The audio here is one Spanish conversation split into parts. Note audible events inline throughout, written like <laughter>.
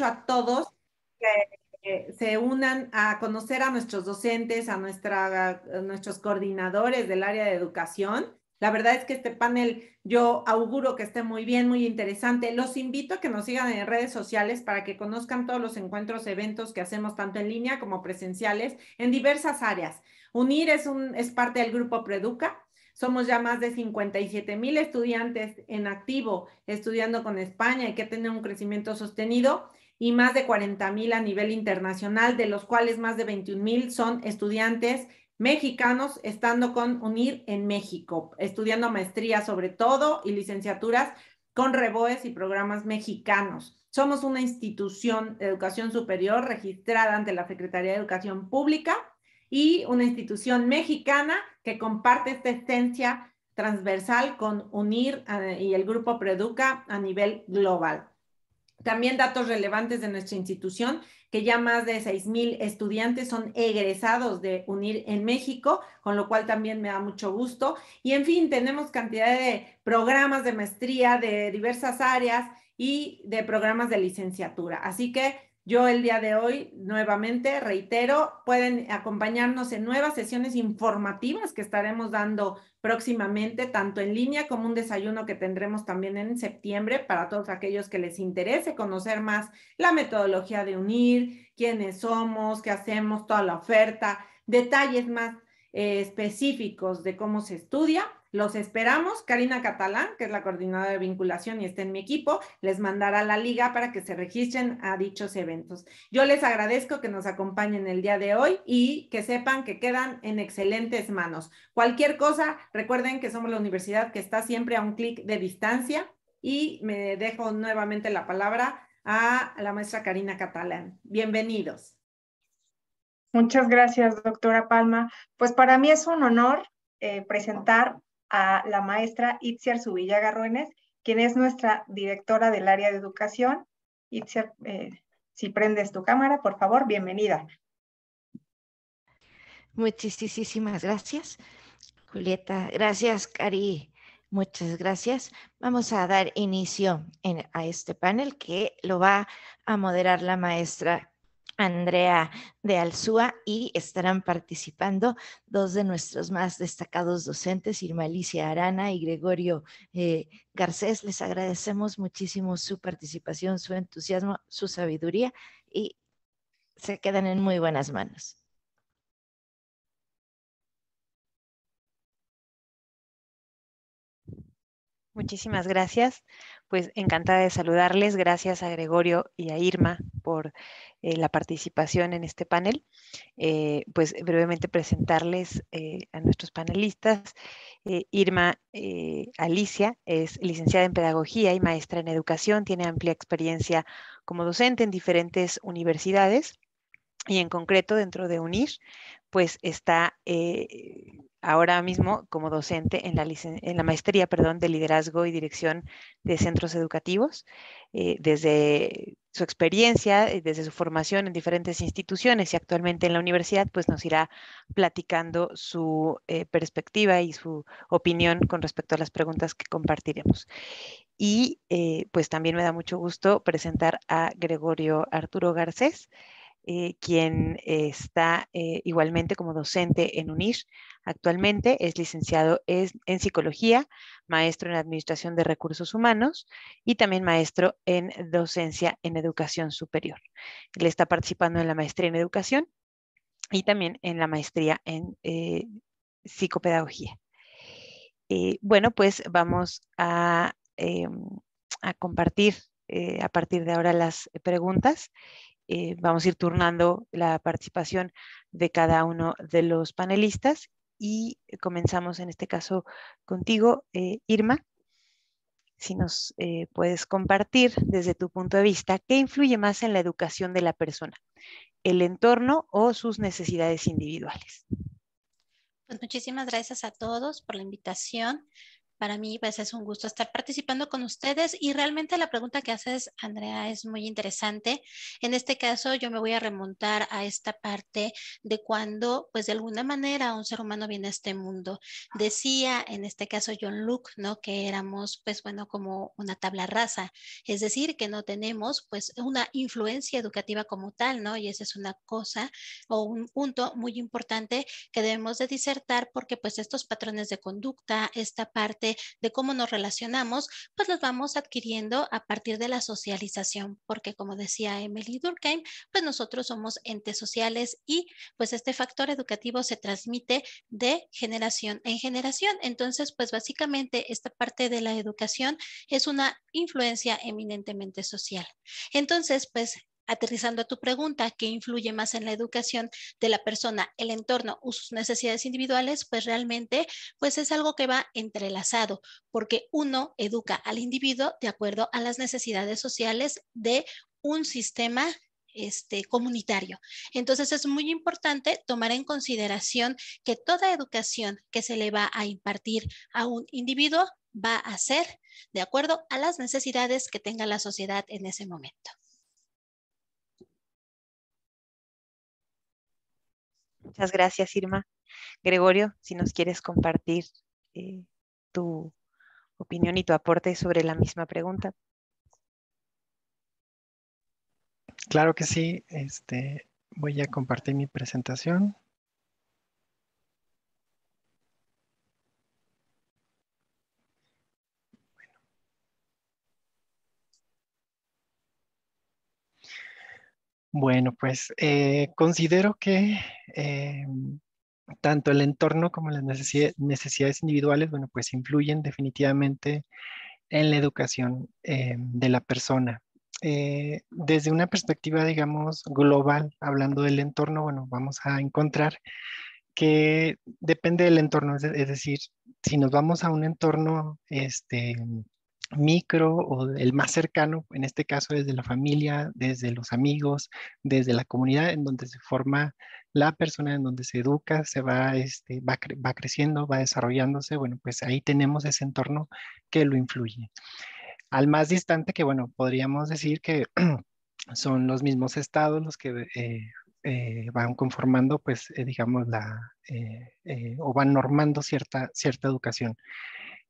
a todos que se unan a conocer a nuestros docentes, a, nuestra, nuestros coordinadores del área de educación. La verdad es que este panel yo auguro que esté muy bien, muy interesante. Los invito a que nos sigan en redes sociales para que conozcan todos los encuentros, eventos que hacemos tanto en línea como presenciales en diversas áreas. UNIR es, un, es parte del grupo Preduca. Somos ya más de 57 mil estudiantes en activo estudiando con España y que tienen un crecimiento sostenido y más de 40 mil a nivel internacional, de los cuales más de 21 mil son estudiantes mexicanos estando con UNIR en México, estudiando maestría sobre todo y licenciaturas con reboes y programas mexicanos. Somos una institución de educación superior registrada ante la Secretaría de Educación Pública y una institución mexicana que comparte esta esencia transversal con UNIR eh, y el grupo Preduca a nivel global. También datos relevantes de nuestra institución, que ya más de 6.000 estudiantes son egresados de UNIR en México, con lo cual también me da mucho gusto. Y en fin, tenemos cantidad de programas de maestría de diversas áreas y de programas de licenciatura. Así que yo el día de hoy, nuevamente, reitero, pueden acompañarnos en nuevas sesiones informativas que estaremos dando próximamente, tanto en línea como un desayuno que tendremos también en septiembre para todos aquellos que les interese conocer más la metodología de unir, quiénes somos, qué hacemos, toda la oferta, detalles más eh, específicos de cómo se estudia. Los esperamos. Karina Catalán, que es la coordinadora de vinculación y está en mi equipo, les mandará la liga para que se registren a dichos eventos. Yo les agradezco que nos acompañen el día de hoy y que sepan que quedan en excelentes manos. Cualquier cosa, recuerden que somos la universidad que está siempre a un clic de distancia y me dejo nuevamente la palabra a la maestra Karina Catalán. Bienvenidos. Muchas gracias, doctora Palma. Pues para mí es un honor eh, presentar a la maestra Itziar Subilla Garruenes, quien es nuestra directora del área de educación. Itziar, eh, si prendes tu cámara, por favor, bienvenida. Muchísimas gracias, Julieta. Gracias, Cari. Muchas gracias. Vamos a dar inicio a este panel que lo va a moderar la maestra Andrea de Alzúa y estarán participando dos de nuestros más destacados docentes, Irma Alicia Arana y Gregorio eh, Garcés. Les agradecemos muchísimo su participación, su entusiasmo, su sabiduría y se quedan en muy buenas manos. Muchísimas gracias. Pues encantada de saludarles. Gracias a Gregorio y a Irma por eh, la participación en este panel. Eh, pues brevemente presentarles eh, a nuestros panelistas. Irma Alicia es licenciada en Pedagogía y maestra en Educación. Tiene amplia experiencia como docente en diferentes universidades y en concreto dentro de UNIR, pues está ahora mismo como docente en la, maestría de liderazgo y dirección de centros educativos, eh, desde su experiencia, eh, desde su formación en diferentes instituciones y actualmente en la universidad, pues nos irá platicando su eh, perspectiva y su opinión con respecto a las preguntas que compartiremos. Y pues también me da mucho gusto presentar a Gregorio Arturo Garcés. Eh, quien está eh, igualmente como docente en UNIR. Actualmente es licenciado en psicología, maestro en administración de recursos humanos y también maestro en docencia en educación superior. Él está participando en la maestría en educación y también en la maestría en eh, psicopedagogía. bueno, pues vamos a, em, compartir a partir de ahora las preguntas eh, vamos a ir turnando la participación de cada uno de los panelistas y comenzamos en este caso contigo, eh, Irma. Si nos eh, puedes compartir desde tu punto de vista, ¿qué influye más en la educación de la persona? ¿El entorno o sus necesidades individuales? Pues muchísimas gracias a todos por la invitación. Para mí pues, es un gusto estar participando con ustedes y realmente la pregunta que haces, Andrea, es muy interesante. En este caso, yo me voy a remontar a esta parte de cuando, pues de alguna manera, un ser humano viene a este mundo. Decía, en este caso, John Luke, ¿no? Que éramos, pues bueno, como una tabla rasa, es decir, que no tenemos, pues, una influencia educativa como tal, ¿no? Y esa es una cosa o un punto muy importante que debemos de disertar porque, pues, estos patrones de conducta, esta parte de cómo nos relacionamos, pues las vamos adquiriendo a partir de la socialización, porque como decía Emily Durkheim, pues nosotros somos entes sociales y pues este factor educativo se transmite de generación en generación. Entonces, pues básicamente esta parte de la educación es una influencia eminentemente social. Entonces, pues aterrizando a tu pregunta, ¿qué influye más en la educación de la persona, el entorno o sus necesidades individuales? Pues realmente, pues es algo que va entrelazado, porque uno educa al individuo de acuerdo a las necesidades sociales de un sistema este, comunitario. Entonces es muy importante tomar en consideración que toda educación que se le va a impartir a un individuo va a ser de acuerdo a las necesidades que tenga la sociedad en ese momento. Muchas gracias, Irma. Gregorio, si nos quieres compartir eh, tu opinión y tu aporte sobre la misma pregunta. Claro que sí. Este, voy a compartir mi presentación. Bueno, pues eh, considero que em, tanto el entorno como las necesidades individuales, bueno, pues influyen definitivamente en la educación eh, de la persona. Eh, desde una perspectiva, digamos, global, hablando del entorno, bueno, vamos a encontrar que depende del entorno, es, es decir, si nos vamos a un entorno este, micro o el más cercano, en este caso desde la familia, desde los amigos, desde la comunidad en donde se forma la persona, en donde se educa, se va, este, va, creciendo, va desarrollándose, bueno, pues ahí tenemos ese entorno que lo influye. Al más distante, que bueno, podríamos decir que <clears throat> son los mismos estados los que eh, eh, van conformando, pues, eh, digamos, la, o van normando cierta, cierta educación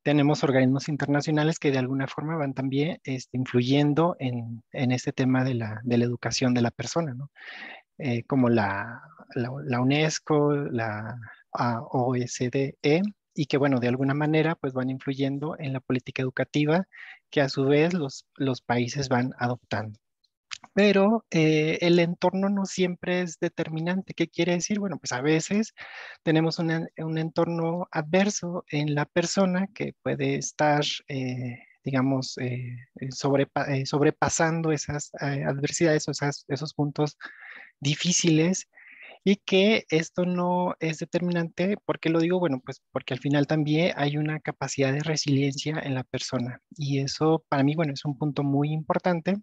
tenemos organismos internacionales que de alguna forma van también este, influyendo en, este tema de la, educación de la persona, eh, como la, UNESCO, la OSDE, e, y que bueno, de alguna manera pues van influyendo en la política educativa que a su vez los, los países van adoptando pero eh, el entorno no siempre es determinante. ¿Qué quiere decir? Bueno, pues a veces tenemos un entorno adverso en la persona que puede estar, eh, digamos, eh, sobrepasando esas adversidades o esos puntos difíciles y que esto no es determinante. ¿Por qué lo digo? Bueno, pues porque al final también hay una capacidad de resiliencia en la persona y eso para mí, bueno, es un punto muy importante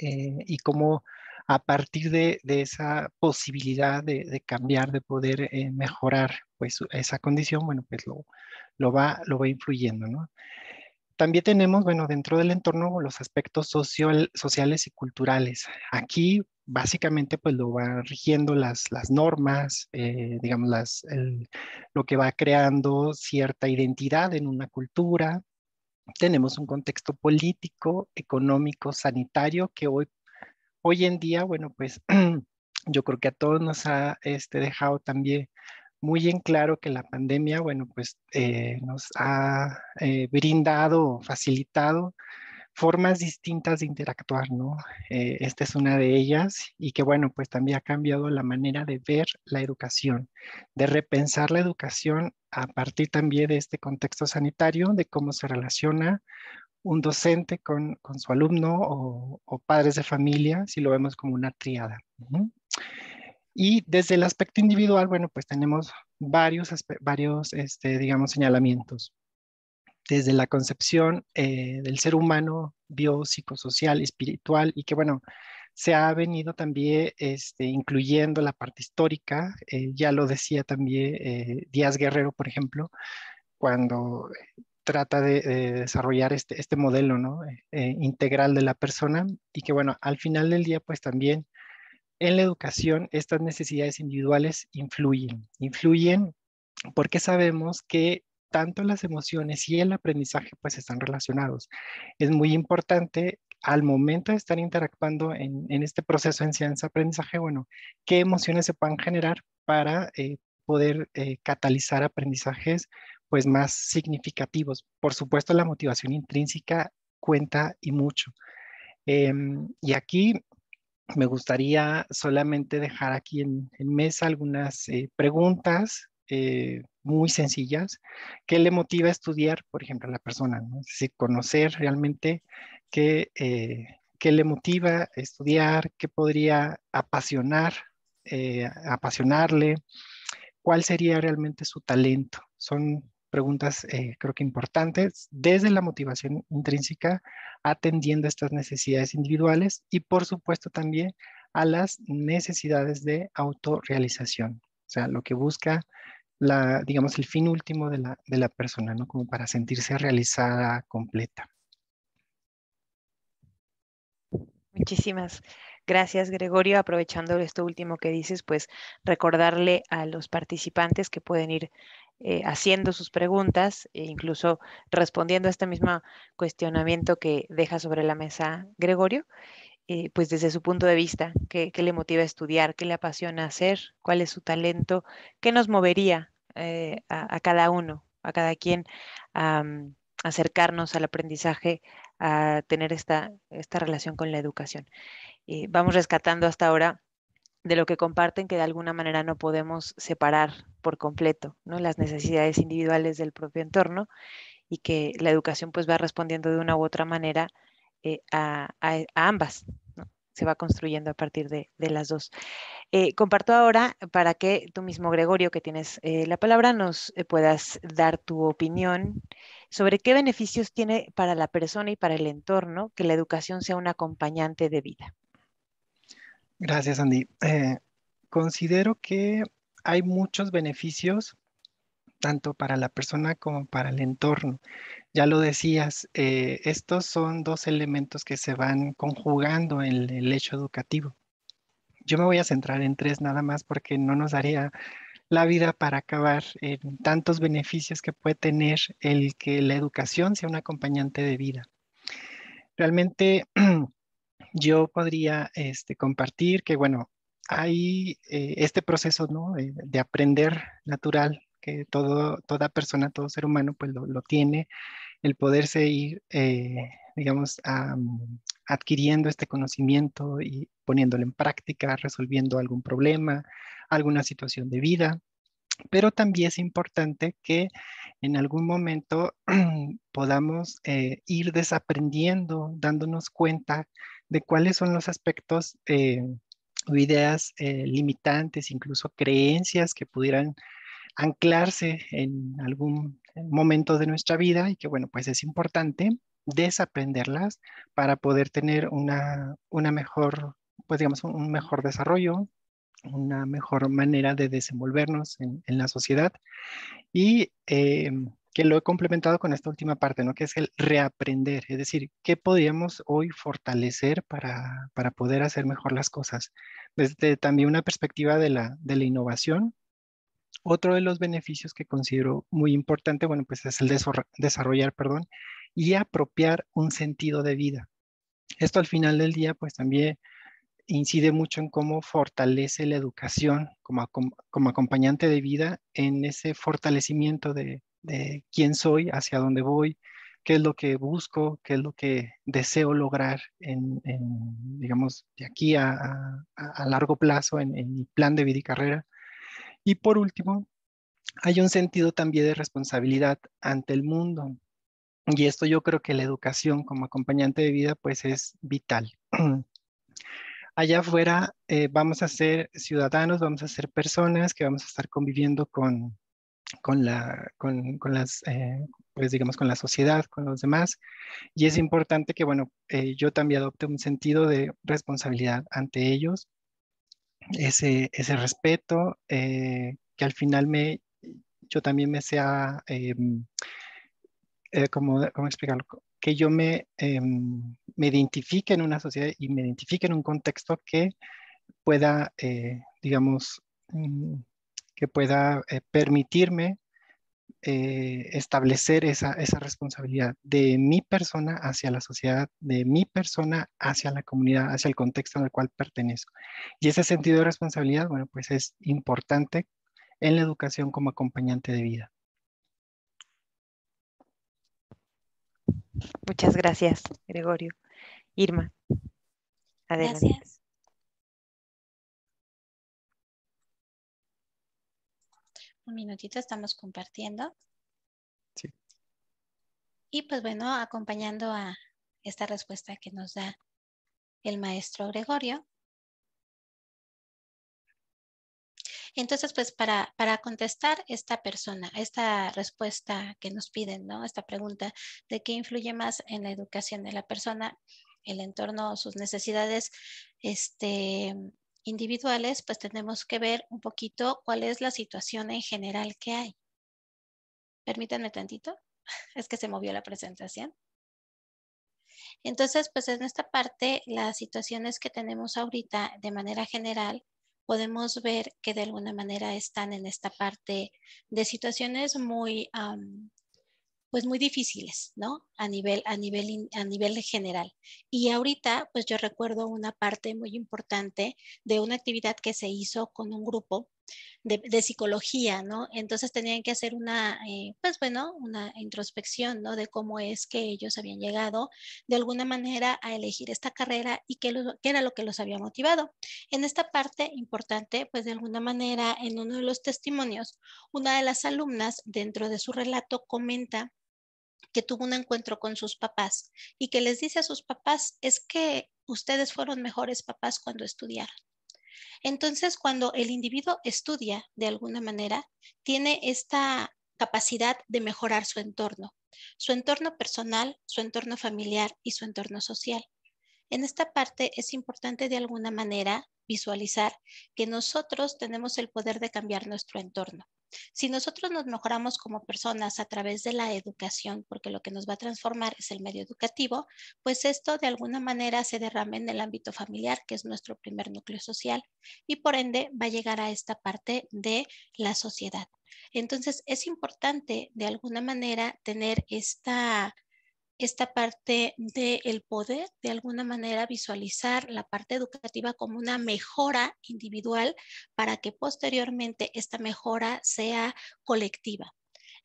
eh, y cómo a partir de, esa posibilidad de, cambiar, de poder eh, mejorar pues, esa condición, bueno, pues lo, va, lo va influyendo, ¿no? También tenemos, bueno, dentro del entorno los aspectos sociales y culturales. Aquí básicamente pues lo va rigiendo las, normas, eh, digamos, lo que va creando cierta identidad en una cultura, tenemos un contexto político, económico, sanitario que hoy, en día, bueno, pues <clears throat> yo creo que a todos nos ha este, dejado también muy en claro que la pandemia, bueno, pues eh, nos ha eh, brindado, facilitado formas distintas de interactuar, ¿no? Eh, esta es una de ellas y que bueno, pues también ha cambiado la manera de ver la educación, de repensar la educación a partir también de este contexto sanitario, de cómo se relaciona un docente con, su alumno o, padres de familia, si lo vemos como una triada. Y desde el aspecto individual, bueno, pues tenemos varios, varios este, digamos, señalamientos desde la concepción eh, del ser humano biopsicosocial, espiritual, y que bueno, se ha venido también este, incluyendo la parte histórica, eh, ya lo decía también eh, Díaz Guerrero, por ejemplo, cuando trata de, desarrollar este, este modelo ¿no? integral de la persona, y que bueno, al final del día pues también en la educación estas necesidades individuales influyen, influyen porque sabemos que tanto las emociones y el aprendizaje pues están relacionados. Es muy importante al momento de estar interactuando en, este proceso de enseñanza-aprendizaje, bueno, qué emociones se pueden generar para eh, poder eh, catalizar aprendizajes pues más significativos. Por supuesto, la motivación intrínseca cuenta y mucho. Em, y aquí me gustaría solamente dejar aquí en, mesa algunas eh, preguntas eh, muy sencillas ¿qué le motiva a estudiar, por ejemplo, a la persona, es decir, conocer realmente eh, qué, le motiva a estudiar, qué podría apasionar, eh, apasionarle, cuál sería realmente su talento. Son preguntas creo que importantes desde la motivación intrínseca, atendiendo a estas necesidades individuales y por supuesto también a las necesidades de autorrealización. O sea, lo que busca la, digamos, el fin último de la, persona, ¿no? Como para sentirse realizada, completa. Muchísimas Gracias, Gregorio. Aprovechando esto último que dices, pues recordarle a los participantes que pueden ir eh, haciendo sus preguntas e incluso respondiendo a este mismo cuestionamiento que deja sobre la mesa Gregorio. Eh, pues desde su punto de vista, qué, le motiva a estudiar, qué le apasiona hacer, cuál es su talento, qué nos movería eh, a, cada uno, a cada quien, a mm, acercarnos al aprendizaje, a tener esta, relación con la educación. vamos rescatando hasta ahora de lo que comparten que de alguna manera no podemos separar por completo ¿no? las necesidades individuales del propio entorno y que la educación pues va respondiendo de una u otra manera eh, a, ambas. Se va construyendo a partir de, las dos. Eh, comparto ahora para que tú mismo, Gregorio, que tienes eh, la palabra, nos puedas dar tu opinión sobre qué beneficios tiene para la persona y para el entorno que la educación sea un acompañante de vida. Gracias, Andy. considero que hay muchos beneficios tanto para la persona como para el entorno ya lo decías, eh, estos son dos elementos que se van conjugando en el hecho educativo. Yo me voy a centrar en tres nada más porque no nos daría la vida para acabar en tantos beneficios que puede tener el que la educación sea un acompañante de vida. Realmente <clears throat> yo podría este, compartir que, bueno, hay eh, este proceso ¿no? de aprender natural que todo, toda persona, todo ser humano, pues lo, tiene, el poderse ir, eh, digamos, mm, adquiriendo este conocimiento y poniéndolo en práctica, resolviendo algún problema, alguna situación de vida. Pero también es importante que en algún momento <clears throat> podamos eh, ir desaprendiendo, dándonos cuenta de cuáles son los aspectos eh, o ideas limitantes, incluso creencias que pudieran anclarse en algún momento de nuestra vida y que bueno, pues es importante desaprenderlas para poder tener una, una mejor, pues digamos, un mejor desarrollo, una mejor manera de desenvolvernos en, la sociedad y eh, que lo he complementado con esta última parte, ¿no? Que es el reaprender, es decir, ¿qué podríamos hoy fortalecer para, para poder hacer mejor las cosas? Desde también una perspectiva de la, de la innovación, otro de los beneficios que considero muy importante, bueno, pues es el desarrollar, perdón, y apropiar un sentido de vida. Esto al final del día, pues también incide mucho en cómo fortalece la educación como, como acompañante de vida en ese fortalecimiento de, quién soy, hacia dónde voy, qué es lo que busco, qué es lo que deseo lograr en, digamos, de aquí a, a, largo plazo en, mi plan de vida y carrera. Y por último, hay un sentido también de responsabilidad ante el mundo. Y esto yo creo que la educación como acompañante de vida pues es vital. <clears throat> Allá afuera eh, vamos a ser ciudadanos, vamos a ser personas que vamos a estar conviviendo con, la, las, eh, pues digamos, con la sociedad, con los demás. Y es importante que, bueno, eh, yo también adopte un sentido de responsabilidad ante ellos ese, ese respeto, eh, que al final me, yo también me sea, em, eh, como, ¿cómo explicarlo? Que yo em, me identifique en una sociedad y me identifique en un contexto que pueda, eh, digamos, mm, que pueda permitirme eh, establecer esa, esa, responsabilidad de mi persona hacia la sociedad, de mi persona hacia la comunidad, hacia el contexto en el cual pertenezco. Y ese sentido de responsabilidad, bueno, pues es importante en la educación como acompañante de vida. Muchas gracias, Gregorio. Irma. Adelante. Un minutito estamos compartiendo. Sí. Y pues bueno, acompañando a esta respuesta que nos da el maestro Gregorio. Entonces, pues para, para contestar esta persona, esta respuesta que nos piden, ¿no? Esta pregunta de qué influye más en la educación de la persona, el entorno, sus necesidades, este, individuales, pues tenemos que ver un poquito cuál es la situación en general que hay. Permítanme tantito, <laughs> es que se movió la presentación. Entonces, pues en esta parte, las situaciones que tenemos ahorita de manera general, podemos ver que de alguna manera están en esta parte de situaciones muy pues muy difíciles, ¿no? A nivel, a nivel, a nivel general. Y ahorita, pues yo recuerdo una parte muy importante de una actividad que se hizo con un grupo de, psicología, ¿no? Entonces tenían que hacer una, eh, pues bueno, una introspección, ¿no? De cómo es que ellos habían llegado de alguna manera a elegir esta carrera y qué, qué era lo que los había motivado. En esta parte importante, pues de alguna manera, en uno de los testimonios, una de las alumnas dentro de su relato comenta que tuvo un encuentro con sus papás y que les dice a sus papás es que ustedes fueron mejores papás cuando estudiaron. Entonces, cuando el individuo estudia de alguna manera, tiene esta capacidad de mejorar su entorno, su entorno personal, su entorno familiar y su entorno social. En esta parte es importante de alguna manera visualizar que nosotros tenemos el poder de cambiar nuestro entorno. Si nosotros nos mejoramos como personas a través de la educación, porque lo que nos va a transformar es el medio educativo, pues esto de alguna manera se derrama en el ámbito familiar, que es nuestro primer núcleo social, y por ende va a llegar a esta parte de la sociedad. Entonces es importante de alguna manera tener esta esta parte del poder, de alguna manera, visualizar la parte educativa como una mejora individual para que posteriormente esta mejora sea colectiva.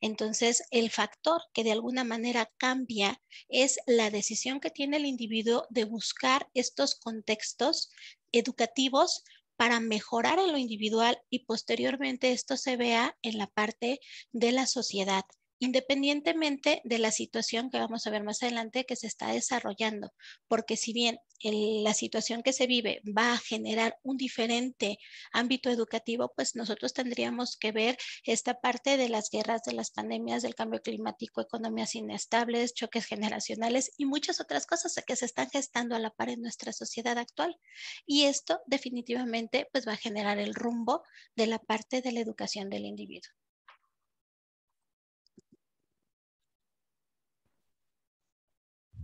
Entonces, el factor que de alguna manera cambia es la decisión que tiene el individuo de buscar estos contextos educativos para mejorar en lo individual y posteriormente esto se vea en la parte de la sociedad independientemente de la situación que vamos a ver más adelante que se está desarrollando, porque si bien la situación que se vive va a generar un diferente ámbito educativo, pues nosotros tendríamos que ver esta parte de las guerras, de las pandemias, del cambio climático, economías inestables, choques generacionales y muchas otras cosas que se están gestando a la par en nuestra sociedad actual. Y esto definitivamente pues va a generar el rumbo de la parte de la educación del individuo.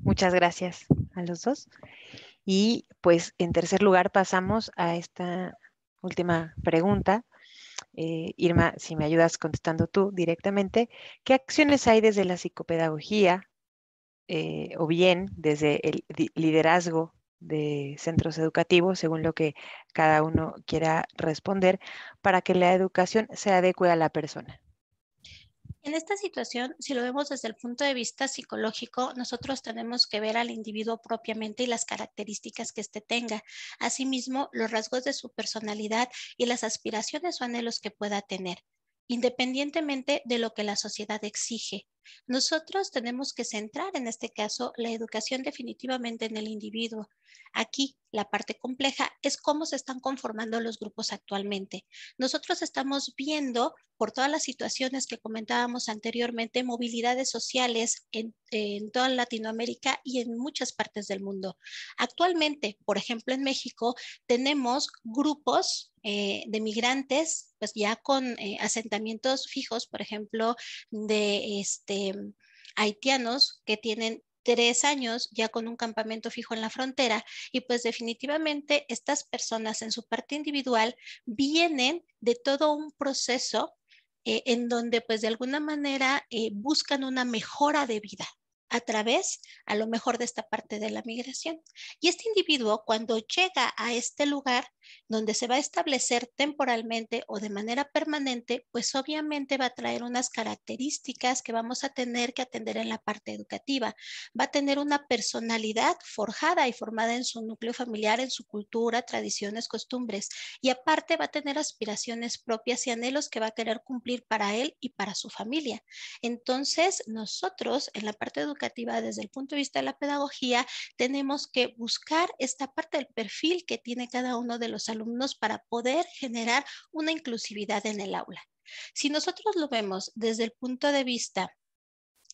Muchas gracias a los dos. Y pues en tercer lugar pasamos a esta última pregunta. Eh, Irma, si me ayudas contestando tú directamente, ¿qué acciones hay desde la psicopedagogía eh, o bien desde el liderazgo de centros educativos, según lo que cada uno quiera responder, para que la educación sea adecuada a la persona? En esta situación, si lo vemos desde el punto de vista psicológico, nosotros tenemos que ver al individuo propiamente y las características que éste tenga, asimismo los rasgos de su personalidad y las aspiraciones o anhelos que pueda tener, independientemente de lo que la sociedad exige. Nosotros tenemos que centrar en este caso la educación definitivamente en el individuo. Aquí la parte compleja es cómo se están conformando los grupos actualmente. Nosotros estamos viendo por todas las situaciones que comentábamos anteriormente, movilidades sociales en, toda Latinoamérica y en muchas partes del mundo. Actualmente, por ejemplo, en México tenemos grupos eh, de migrantes, pues ya con eh, asentamientos fijos, por ejemplo, de este este, haitianos que tienen tres años ya con un campamento fijo en la frontera y pues definitivamente estas personas en su parte individual vienen de todo un proceso eh, en donde pues de alguna manera eh, buscan una mejora de vida a través a lo mejor de esta parte de la migración. Y este individuo cuando llega a este lugar donde se va a establecer temporalmente o de manera permanente, pues obviamente va a traer unas características que vamos a tener que atender en la parte educativa. Va a tener una personalidad forjada y formada en su núcleo familiar, en su cultura, tradiciones, costumbres y aparte va a tener aspiraciones propias y anhelos que va a querer cumplir para él y para su familia. Entonces, nosotros en la parte educativa, desde el punto de vista de la pedagogía, tenemos que buscar esta parte del perfil que tiene cada uno de los alumnos para poder generar una inclusividad en el aula. Si nosotros lo vemos desde el punto de vista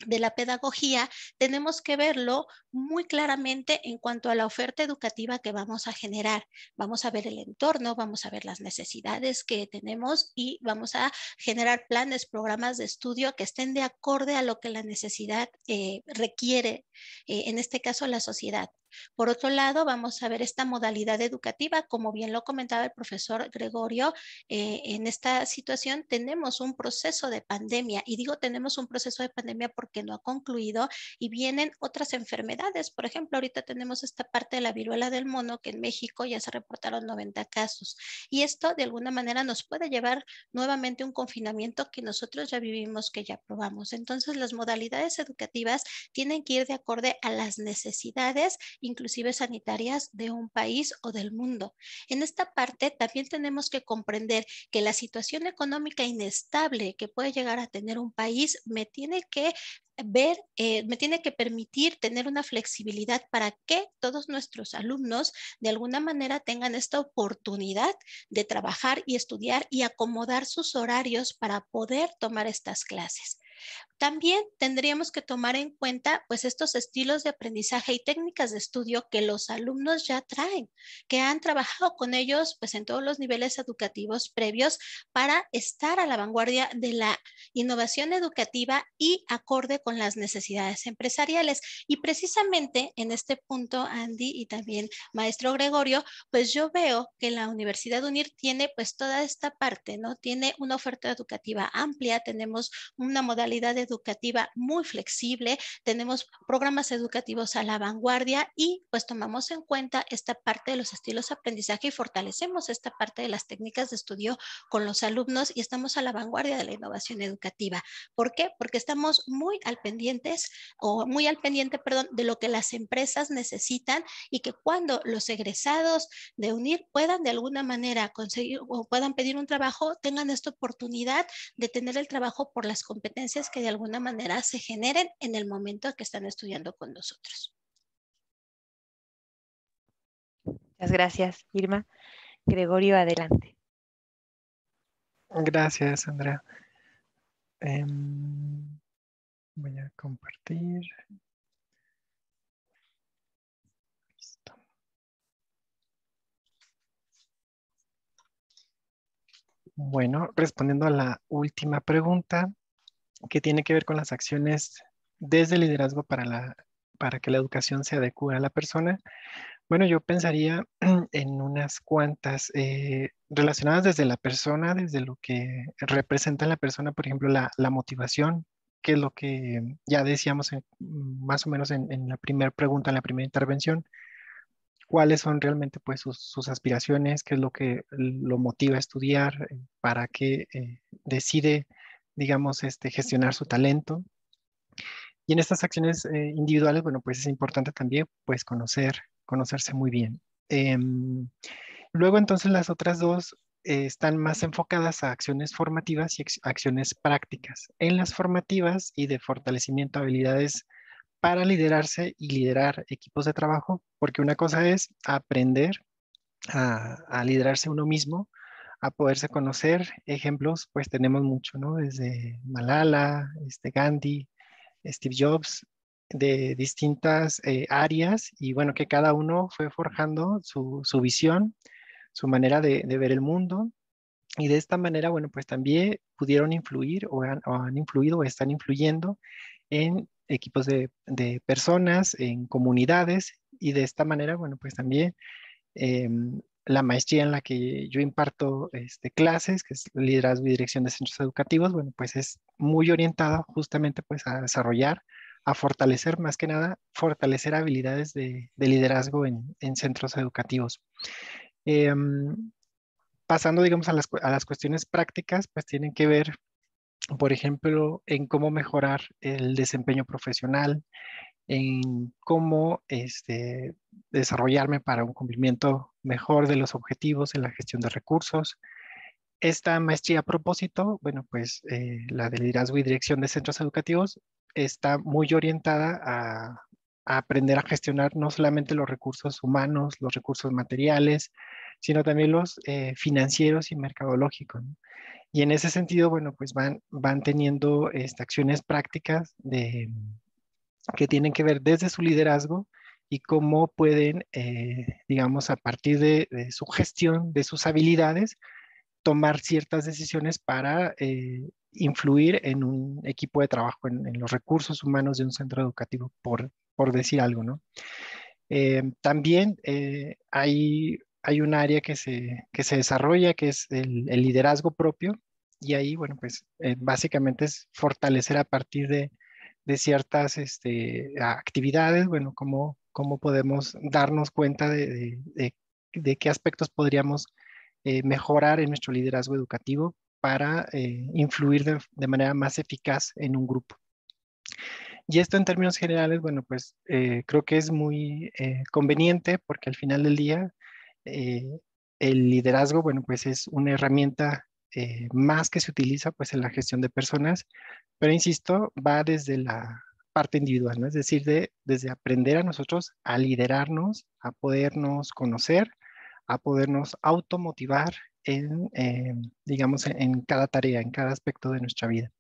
de la pedagogía, tenemos que verlo muy claramente en cuanto a la oferta educativa que vamos a generar. Vamos a ver el entorno, vamos a ver las necesidades que tenemos y vamos a generar planes, programas de estudio que estén de acorde a lo que la necesidad eh, requiere, eh, en este caso la sociedad. Por otro lado, vamos a ver esta modalidad educativa, como bien lo comentaba el profesor Gregorio, eh, en esta situación tenemos un proceso de pandemia y digo tenemos un proceso de pandemia porque no ha concluido y vienen otras enfermedades. Por ejemplo, ahorita tenemos esta parte de la viruela del mono que en México ya se reportaron 90 casos y esto de alguna manera nos puede llevar nuevamente un confinamiento que nosotros ya vivimos, que ya probamos. Entonces, las modalidades educativas tienen que ir de acorde a las necesidades inclusive sanitarias de un país o del mundo. En esta parte también tenemos que comprender que la situación económica inestable que puede llegar a tener un país me tiene que ver, eh, me tiene que permitir tener una flexibilidad para que todos nuestros alumnos de alguna manera tengan esta oportunidad de trabajar y estudiar y acomodar sus horarios para poder tomar estas clases. También tendríamos que tomar en cuenta pues estos estilos de aprendizaje y técnicas de estudio que los alumnos ya traen, que han trabajado con ellos pues en todos los niveles educativos previos para estar a la vanguardia de la innovación educativa y acorde con las necesidades empresariales. Y precisamente en este punto, Andy y también maestro Gregorio, pues yo veo que la Universidad UNIR tiene pues toda esta parte, ¿no? Tiene una oferta educativa amplia, tenemos una modalidad de educativa muy flexible, tenemos programas educativos a la vanguardia y pues tomamos en cuenta esta parte de los estilos de aprendizaje y fortalecemos esta parte de las técnicas de estudio con los alumnos y estamos a la vanguardia de la innovación educativa. ¿Por qué? Porque estamos muy al pendientes o muy al pendiente, perdón, de lo que las empresas necesitan y que cuando los egresados de UNIR puedan de alguna manera conseguir o puedan pedir un trabajo, tengan esta oportunidad de tener el trabajo por las competencias que de alguna manera se generen en el momento que están estudiando con nosotros. Muchas gracias, Irma. Gregorio, adelante. Gracias, Andrea. Em, voy a compartir. Bueno, respondiendo a la última pregunta, que tiene que ver con las acciones desde el liderazgo para, la, para que la educación se adecue a la persona. Bueno, yo pensaría <clears throat> en unas cuantas eh, relacionadas desde la persona, desde lo que representa la persona, por ejemplo, la, motivación, que es lo que ya decíamos más o menos en, la primera pregunta, en la primera intervención, cuáles son realmente pues sus, aspiraciones, qué es lo que lo motiva a estudiar, para qué eh, decide digamos, este, gestionar su talento. Y en estas acciones eh, individuales, bueno, pues es importante también, pues, conocer, conocerse muy bien. Em, luego, entonces, las otras dos eh, están más enfocadas a acciones formativas y acciones prácticas. En las formativas y de fortalecimiento habilidades para liderarse y liderar equipos de trabajo, porque una cosa es aprender a liderarse uno mismo a poderse conocer. Ejemplos, pues tenemos mucho, ¿no? Desde Malala, este Gandhi, Steve Jobs, de distintas eh, áreas y bueno, que cada uno fue forjando su, visión, su manera de, ver el mundo y de esta manera, bueno, pues también pudieron influir o han, influido o están influyendo en equipos de, personas, en comunidades y de esta manera, bueno, pues también em, la maestría en la que yo imparto este, clases, que es liderazgo y dirección de centros educativos, bueno, pues es muy orientada justamente pues a desarrollar, a fortalecer más que nada, fortalecer habilidades de, liderazgo en, centros educativos. Em, pasando, digamos, a las, a las cuestiones prácticas, pues tienen que ver, por ejemplo, en cómo mejorar el desempeño profesional, en cómo este, desarrollarme para un cumplimiento mejor de los objetivos en la gestión de recursos. Esta maestría a propósito, bueno, pues eh, la de liderazgo y dirección de centros educativos está muy orientada a, aprender a gestionar no solamente los recursos humanos, los recursos materiales, sino también los eh, financieros y mercadológicos. Y en ese sentido, bueno, pues van, van teniendo estas acciones prácticas de, que tienen que ver desde su liderazgo y cómo pueden, eh, digamos, a partir de, su gestión, de sus habilidades, tomar ciertas decisiones para eh, influir en un equipo de trabajo, en, los recursos humanos de un centro educativo, por, por decir algo, ¿no? Eh, también hay, hay un área que se, se desarrolla, que es el liderazgo propio, y ahí, bueno, pues básicamente es fortalecer a partir de, de ciertas este, actividades, bueno, cómo, cómo podemos darnos cuenta de, qué aspectos podríamos eh, mejorar en nuestro liderazgo educativo para eh, influir de, manera más eficaz en un grupo. Y esto en términos generales, bueno, pues eh, creo que es muy conveniente porque al final del día el liderazgo, bueno, pues es una herramienta eh, más que se utiliza pues en la gestión de personas, pero insisto, va desde la parte individual, es decir, de, desde aprender a nosotros a liderarnos, a podernos conocer, a podernos automotivar en, eh, digamos, en, cada tarea, en cada aspecto de nuestra vida.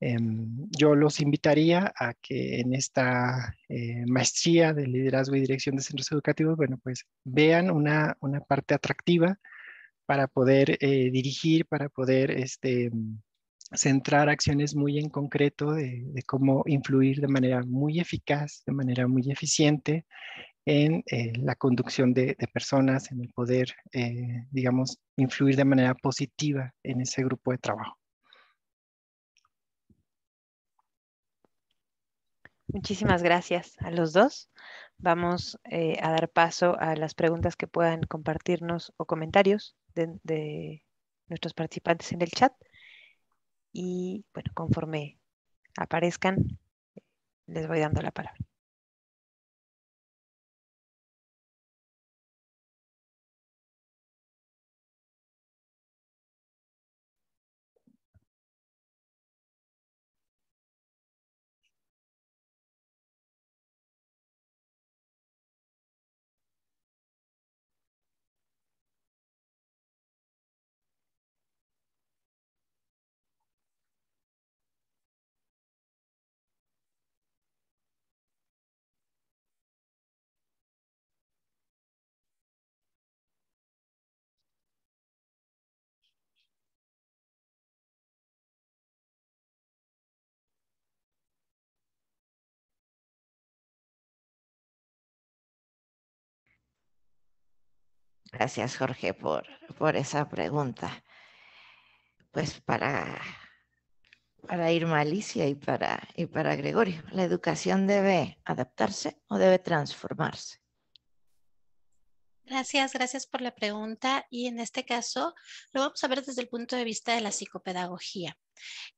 Em, yo los invitaría a que en esta eh, maestría de liderazgo y dirección de centros educativos, bueno, pues vean una, una parte atractiva para poder eh, dirigir, para poder este, centrar acciones muy en concreto de, cómo influir de manera muy eficaz, de manera muy eficiente en eh, la conducción de, personas, en el poder, eh, digamos, influir de manera positiva en ese grupo de trabajo. Muchísimas gracias a los dos. Vamos eh, a dar paso a las preguntas que puedan compartirnos o comentarios de, de nuestros participantes en el chat. Y bueno, conforme aparezcan, les voy dando la palabra. Gracias, Jorge, por, esa pregunta. Pues para, para Irma Alicia y y para Gregorio, ¿la educación debe adaptarse o debe transformarse? Gracias, gracias por la pregunta. Y en este caso, lo vamos a ver desde el punto de vista de la psicopedagogía.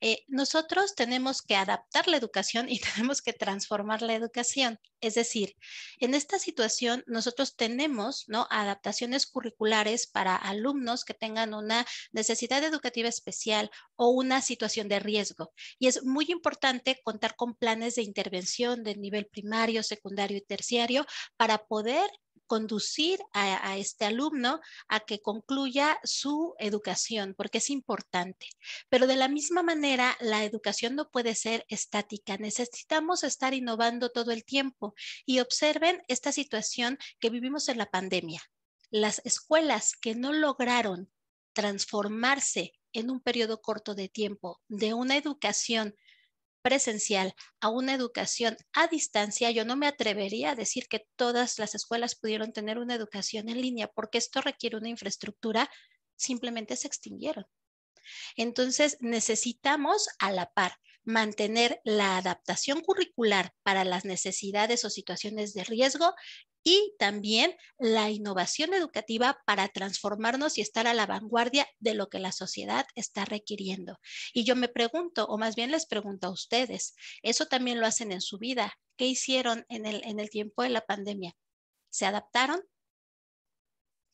Eh, nosotros tenemos que adaptar la educación y <laughs> tenemos que transformar la educación. Es decir, en esta situación nosotros tenemos ¿no? adaptaciones curriculares para alumnos que tengan una necesidad educativa especial o una situación de riesgo. Y es muy importante contar con planes de intervención de nivel primario, secundario y terciario para poder conducir a, este alumno a que concluya su educación, porque es importante. Pero de la misma manera, la educación no puede ser estática. Necesitamos estar innovando todo el tiempo. Y observen esta situación que vivimos en la pandemia. Las escuelas que no lograron transformarse en un periodo corto de tiempo de una educación presencial a una educación a distancia, yo no me atrevería a decir que todas las escuelas pudieron tener una educación en línea, porque esto requiere una infraestructura, simplemente se extinguieron. Entonces, necesitamos a la par mantener la adaptación curricular para las necesidades o situaciones de riesgo y también la innovación educativa para transformarnos y estar a la vanguardia de lo que la sociedad está requiriendo. Y yo me pregunto, o más bien les pregunto a ustedes, ¿eso también lo hacen en su vida? ¿Qué hicieron en el, tiempo de la pandemia? ¿Se adaptaron?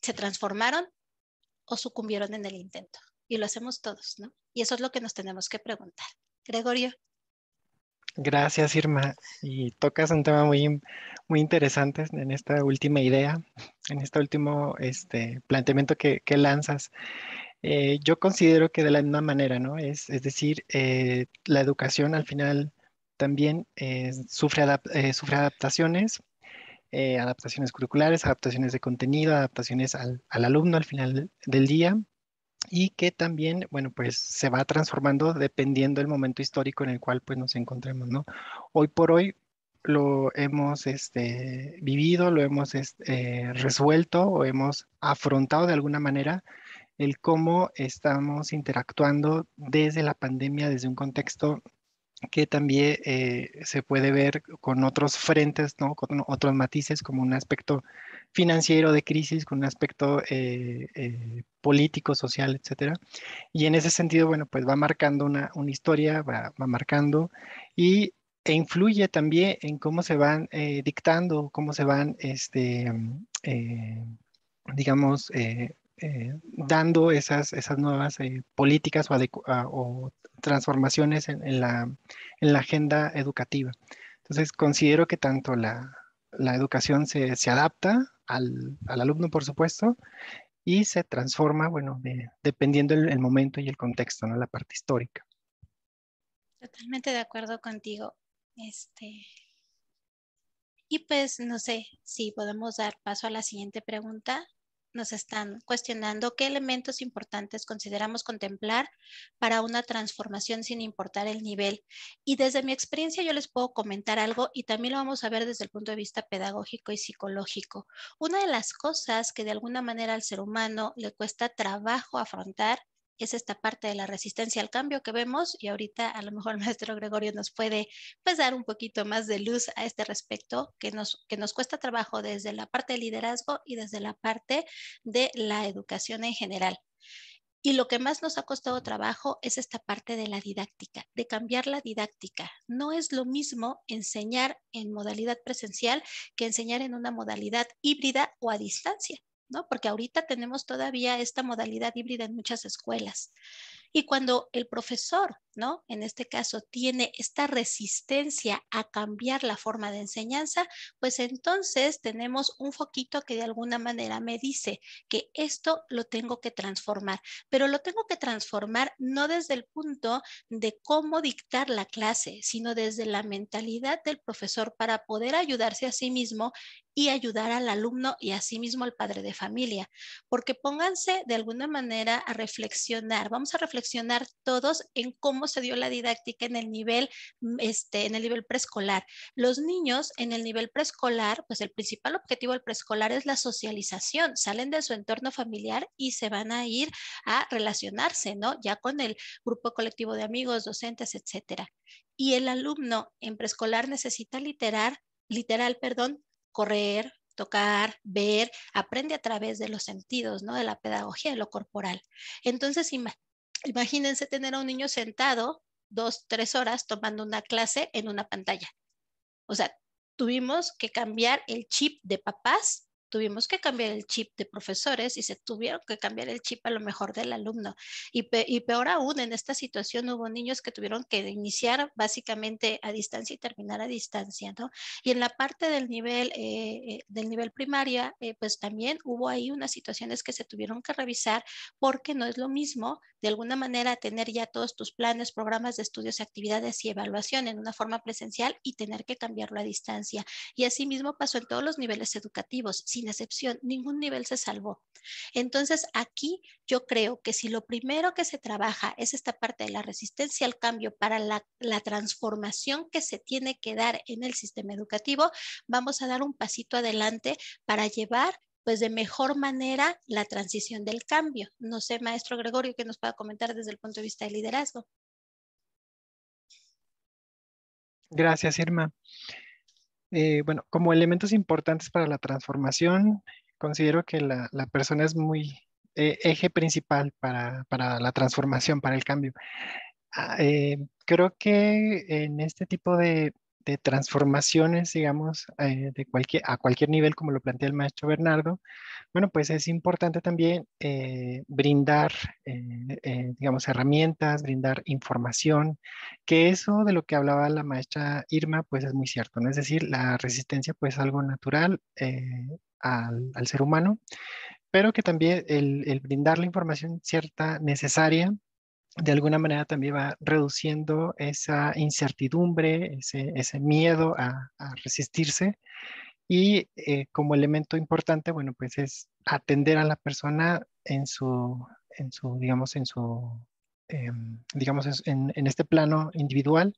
¿Se transformaron? ¿O sucumbieron en el intento? Y lo hacemos todos, ¿no? Y eso es lo que nos tenemos que preguntar. Gregorio. Gracias, Irma. Y tocas un tema muy, muy interesante en esta última idea, en este último este, planteamiento que, lanzas. Eh, yo considero que de la misma manera, ¿no? Es, es decir, eh, la educación al final también eh, sufre, sufre adaptaciones, adaptaciones curriculares, adaptaciones de contenido, adaptaciones al, al alumno al final del día y que también, bueno, pues se va transformando dependiendo del momento histórico en el cual pues nos encontremos, ¿no? Hoy por hoy lo hemos este, vivido, lo hemos eh, resuelto o hemos afrontado de alguna manera el cómo estamos interactuando desde la pandemia, desde un contexto que también eh, se puede ver con otros frentes, ¿no? con otros matices como un aspecto financiero, de crisis, con un aspecto eh, eh, político, social, etcétera. Y en ese sentido, bueno, pues va marcando una, historia, va, marcando y, e influye también en cómo se van eh, dictando, cómo se van, este, mm, digamos, dando esas, esas nuevas políticas o, transformaciones en, la, agenda educativa. Entonces, considero que tanto la, educación se, se, adapta al, alumno, por supuesto, y se transforma, bueno, dependiendo el, momento y el contexto, ¿no? La parte histórica. Totalmente de acuerdo contigo. Este... Y pues, no sé si podemos dar paso a la siguiente pregunta nos están cuestionando qué elementos importantes consideramos contemplar para una transformación sin importar el nivel. Y desde mi experiencia yo les puedo comentar algo y también lo vamos a ver desde el punto de vista pedagógico y psicológico. Una de las cosas que de alguna manera al ser humano le cuesta trabajo afrontar es esta parte de la resistencia al cambio que vemos y ahorita a lo mejor el <laughs> maestro Gregorio nos puede pues, dar un poquito más de luz a este respecto que nos, que nos cuesta trabajo desde la parte de liderazgo y desde la parte de la educación en general. Y lo que más nos ha costado trabajo es esta parte de la didáctica, de cambiar la didáctica. No es lo mismo enseñar en modalidad presencial que enseñar en una modalidad híbrida o a distancia. Porque ahorita tenemos todavía esta modalidad híbrida en muchas escuelas. Y cuando el profesor, ¿no? En este caso, tiene esta resistencia a cambiar la forma de enseñanza, pues entonces tenemos un foquito que de alguna manera me dice que esto lo tengo que transformar, pero lo tengo que transformar no desde el punto de cómo dictar la clase, sino desde la mentalidad del profesor para poder ayudarse a sí mismo y ayudar al alumno y asimismo al padre de familia, porque pónganse de alguna manera a reflexionar, vamos a reflexionar todos en cómo se dio la didáctica en el nivel mm, este en el nivel preescolar. Los niños en el nivel preescolar, pues el principal objetivo del preescolar es la socialización, salen de su entorno familiar y se van a ir a relacionarse, ¿no? Ya con el grupo colectivo de amigos, docentes, etcétera. Y el alumno en preescolar necesita literar literal, perdón, correr, tocar, ver, aprende a través de los sentidos, ¿no? De la pedagogía de lo corporal. Entonces, imagínense tener a un niño sentado dos, tres horas tomando una clase en una pantalla. O sea, tuvimos que cambiar el chip de papás tuvimos que cambiar el chip de profesores y se tuvieron que cambiar el chip a lo mejor del alumno. Y, peor aún, en esta situación hubo niños que tuvieron que iniciar básicamente a distancia y terminar a distancia, ¿no? Y en la parte del nivel, eh, eh, del nivel primaria, eh, pues también hubo ahí unas situaciones que se tuvieron que revisar porque no es lo mismo, de alguna manera, tener ya todos tus planes, programas de estudios, actividades y evaluación en una forma presencial y tener que cambiarlo a distancia. Y asimismo pasó en todos los niveles educativos. Si sin excepción, ningún nivel se salvó. Entonces, aquí yo creo que si lo primero que se trabaja es esta parte de la resistencia al cambio para la, transformación que se tiene que dar en el sistema educativo, vamos a dar un pasito adelante para llevar pues de mejor manera la transición del cambio. No sé, maestro Gregorio, que nos pueda comentar desde el punto de vista del liderazgo. Gracias, Irma. Eh, bueno, como elementos importantes para la transformación, considero que la, persona es muy eh, eje principal para, para, la transformación, para el cambio. Ah, eh, creo que en este tipo de, de transformaciones, digamos, eh, de cualquier, a cualquier nivel, como lo plantea el maestro Bernardo, bueno, pues es importante también eh, brindar, eh, digamos, herramientas, brindar información, que eso de lo que hablaba la maestra Irma, pues es muy cierto, ¿no? Es decir, la resistencia, pues es algo natural al, ser humano, pero que también el, el brindar la información cierta, necesaria, de alguna manera también va reduciendo esa incertidumbre, ese, ese miedo a, resistirse. Y eh, como elemento importante, bueno, pues es atender a la persona en su, en su digamos, en su, em, digamos, en, este plano individual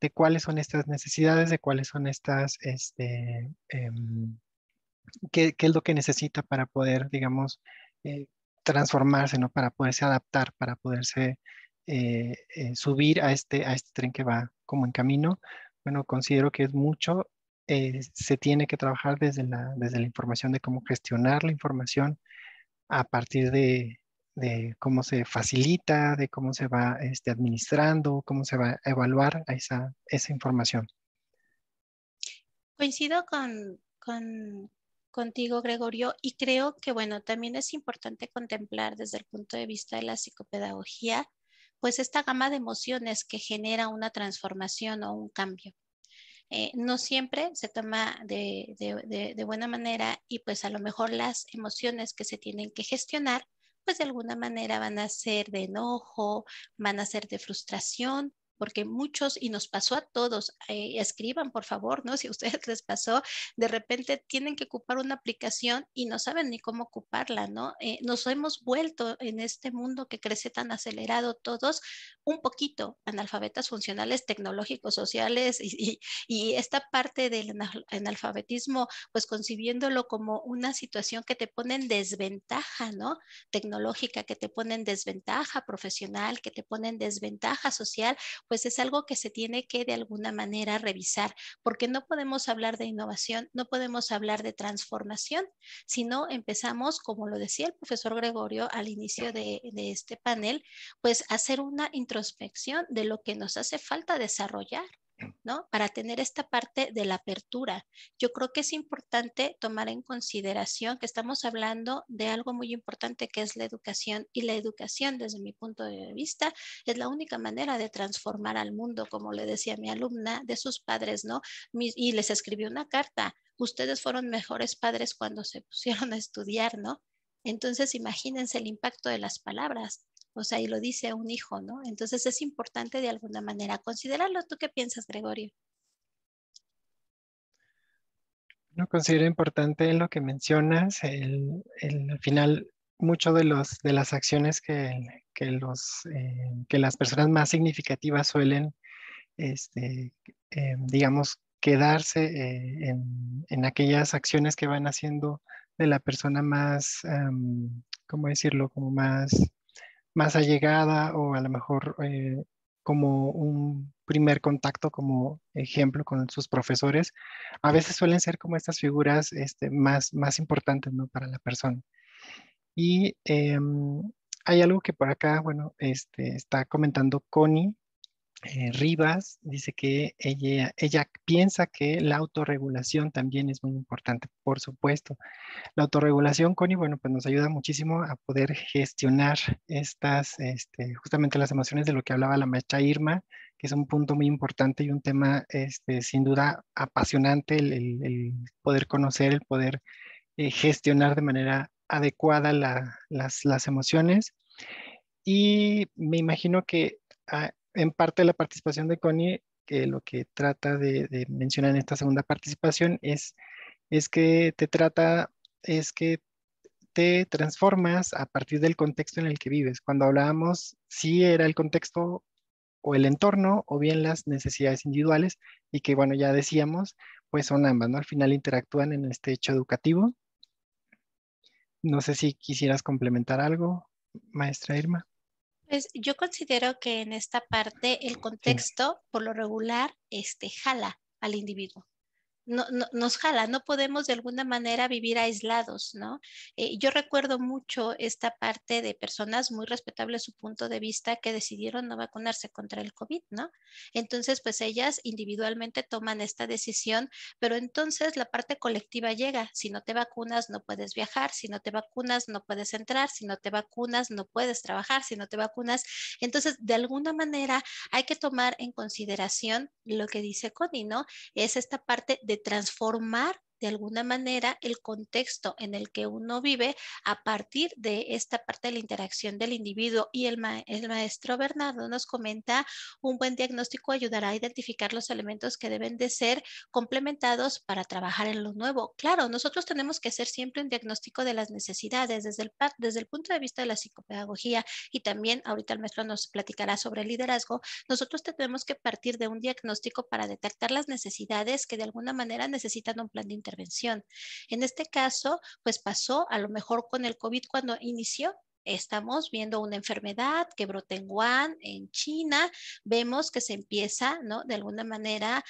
de cuáles son estas necesidades, de cuáles son estas, este, em, qué, es lo que necesita para poder, digamos, eh, transformarse, ¿no? Para poderse adaptar, para poderse eh, eh, subir a este, a este tren que va como en camino. Bueno, considero que es mucho. Eh, se tiene que trabajar desde la, desde la información de cómo gestionar la información a partir de, de cómo se facilita, de cómo se va este, administrando, cómo se va a evaluar a esa, esa información. Coincido con, con, contigo, Gregorio, y creo que, bueno, también es importante contemplar desde el punto de vista de la psicopedagogía, pues esta gama de emociones que genera una transformación o un cambio. Eh, no siempre se toma de, de, buena manera y pues a lo mejor las emociones que se tienen que gestionar, pues de alguna manera van a ser de enojo, van a ser de frustración porque muchos, y nos pasó a todos, eh, escriban por favor, ¿no? <laughs> Si a ustedes les pasó, de repente tienen que ocupar una aplicación y no saben ni cómo ocuparla, ¿no? Eh, nos hemos vuelto en este mundo que crece tan acelerado todos un poquito analfabetas funcionales, tecnológicos, sociales y, esta parte del analfabetismo, pues concibiéndolo como una situación que te pone en desventaja, ¿no? Tecnológica, que te pone en desventaja profesional, que te pone en desventaja social pues es algo que se tiene que de alguna manera revisar, porque no podemos hablar de innovación, no podemos hablar de transformación, si no empezamos, como lo decía el profesor Gregorio al inicio de, de este panel, pues hacer una introspección de lo que nos hace falta desarrollar para tener esta parte de la apertura. Yo creo que es importante tomar en consideración que estamos hablando de algo muy importante que es la educación y la educación desde mi punto de vista es la única manera de transformar al mundo, como le decía mi alumna, de sus padres, ¿no? y les escribió una carta, ustedes fueron mejores padres cuando se <laughs> pusieron a estudiar, ¿no? Entonces, imagínense el impacto de las palabras. O sea, y lo dice un hijo, ¿no? Entonces es importante de alguna manera considerarlo. ¿Tú qué piensas, Gregorio? No considero importante lo que mencionas. El, al final, mucho de, los, de las acciones que, los, eh, que las personas más significativas suelen, este, eh, digamos, quedarse eh, en, aquellas acciones que van haciendo de la persona más, ¿cómo decirlo? Como más más allegada o a lo mejor eh, como un primer contacto, como ejemplo con sus profesores, a veces suelen ser como estas figuras este, más, más importantes ¿no? para la persona. Y em, hay algo que por acá, bueno, este, está comentando Connie, eh, Rivas dice que ella, ella piensa que la autorregulación también es muy importante, por supuesto. La autorregulación, Connie, bueno, pues nos ayuda muchísimo a poder gestionar estas, este, justamente las emociones de lo que hablaba la maestra Irma, que es un punto muy importante y un tema este, sin duda apasionante, el, poder conocer, el poder eh, gestionar de manera adecuada las, las emociones. Y me imagino que ah, en parte la participación de Connie, que lo que trata de, mencionar en esta segunda participación es, es que te trata, es que te transformas a partir del contexto en el que vives. Cuando hablábamos, sí era el contexto o el entorno o bien las necesidades individuales y que bueno, ya decíamos, pues son ambas, ¿no? Al final interactúan en este hecho educativo. No sé si quisieras complementar algo, maestra Irma. Pues yo considero que en esta parte el contexto, por lo regular, este, jala al individuo nos jala, no podemos de alguna manera vivir aislados, ¿no? Eh, yo recuerdo mucho esta parte de personas muy respetables su punto de vista que decidieron no vacunarse contra el COVID, ¿no? Entonces, pues ellas individualmente toman esta decisión, pero entonces la parte colectiva llega, si no te vacunas no puedes viajar, si no te vacunas no puedes entrar, si no te vacunas no puedes trabajar, si no te vacunas, entonces de alguna manera hay que tomar en consideración lo que dice Connie, ¿no? Es esta parte de transformar de alguna manera el contexto en el que uno vive a partir de esta parte de la interacción del individuo. Y el, maestro Bernardo nos comenta, un buen diagnóstico ayudará a identificar los elementos que deben de ser complementados para trabajar en lo nuevo. Claro, nosotros tenemos que hacer siempre un diagnóstico de las necesidades desde el, desde el punto de vista de la psicopedagogía y también ahorita el maestro nos platicará sobre el liderazgo. Nosotros tenemos que partir de un diagnóstico para detectar las necesidades que de alguna manera necesitan un plan de interacción intervención. En este caso, pues pasó a lo mejor con el COVID cuando inició, estamos viendo una enfermedad que brota en Wuhan, en China, vemos que se empieza, ¿no? De alguna manera,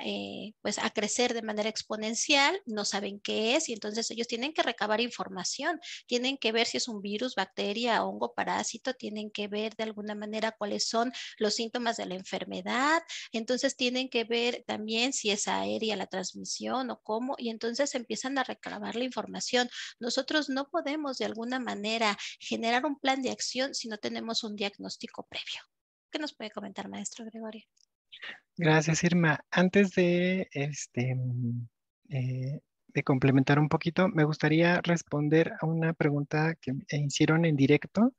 eh, pues a crecer de manera exponencial, no saben qué es y entonces ellos tienen que recabar información, tienen que ver si es un virus, bacteria, hongo, parásito, tienen que ver de alguna manera cuáles son los síntomas de la enfermedad, entonces tienen que ver también si es aérea la transmisión o cómo, y entonces empiezan a recabar la información. Nosotros no podemos de alguna manera generar un plan de acción si no tenemos un diagnóstico previo. ¿Qué nos puede comentar, maestro Gregorio? Gracias, Irma. Antes de, este, eh, de complementar un poquito, me gustaría responder a una pregunta que hicieron en directo.